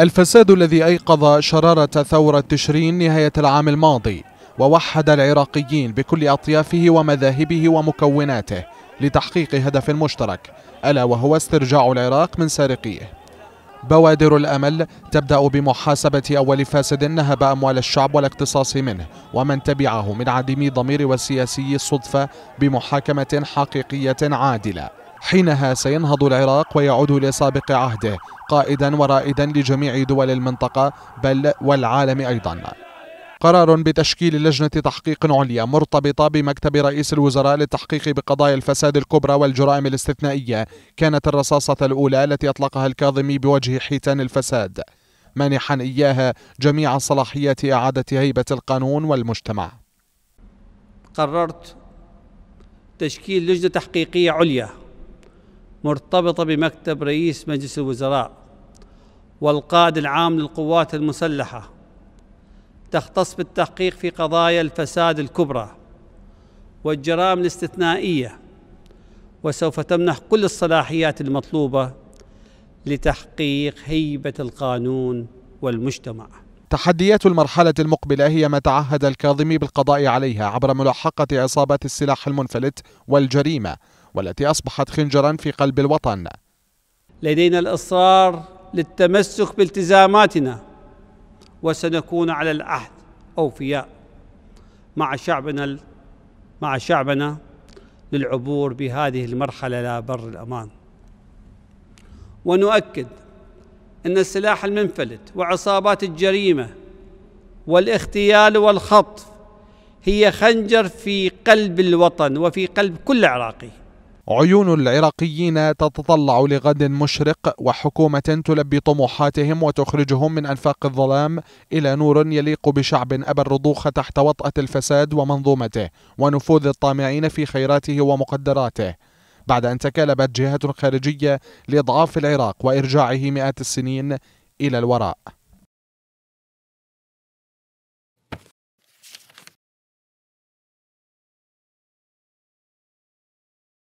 الفساد الذي أيقظ شرارة ثورة تشرين نهاية العام الماضي ووحد العراقيين بكل أطيافه ومذاهبه ومكوناته لتحقيق هدف مشترك ألا وهو استرجاع العراق من سارقيه بوادر الأمل تبدأ بمحاسبة أول فاسد نهب أموال الشعب والاقتصاص منه ومن تبعه من عديمي ضمير وسياسي الصدفة بمحاكمة حقيقية عادلة حينها سينهض العراق ويعود لسابق عهده قائدا ورائدا لجميع دول المنطقة بل والعالم أيضا قرار بتشكيل لجنة تحقيق عليا مرتبطة بمكتب رئيس الوزراء للتحقيق بقضايا الفساد الكبرى والجرائم الاستثنائية كانت الرصاصة الأولى التي أطلقها الكاظمي بوجه حيتان الفساد مانحا إياها جميع صلاحيات إعادة هيبة القانون والمجتمع قررت تشكيل لجنة تحقيقية عليا مرتبطة بمكتب رئيس مجلس الوزراء والقائد العام للقوات المسلحة تختص بالتحقيق في قضايا الفساد الكبرى والجرائم الاستثنائية وسوف تمنح كل الصلاحيات المطلوبة لتحقيق هيبة القانون والمجتمع تحديات المرحلة المقبلة هي ما تعهد الكاظمي بالقضاء عليها عبر ملاحقة عصابات السلاح المنفلت والجريمة والتي أصبحت خنجرا في قلب الوطن لدينا الإصرار للتمسك بالتزاماتنا وسنكون على العهد أوفياء مع شعبنا مع شعبنا للعبور بهذه المرحلة إلى بر الأمان ونؤكد أن السلاح المنفلت وعصابات الجريمة والاغتيال والخطف هي خنجر في قلب الوطن وفي قلب كل عراقي عيون العراقيين تتطلع لغد مشرق وحكومة تلبي طموحاتهم وتخرجهم من أنفاق الظلام إلى نور يليق بشعب أبى الرضوخ تحت وطأة الفساد ومنظومته ونفوذ الطامعين في خيراته ومقدراته بعد أن تكالبت جهة خارجية لإضعاف العراق وإرجاعه مئات السنين إلى الوراء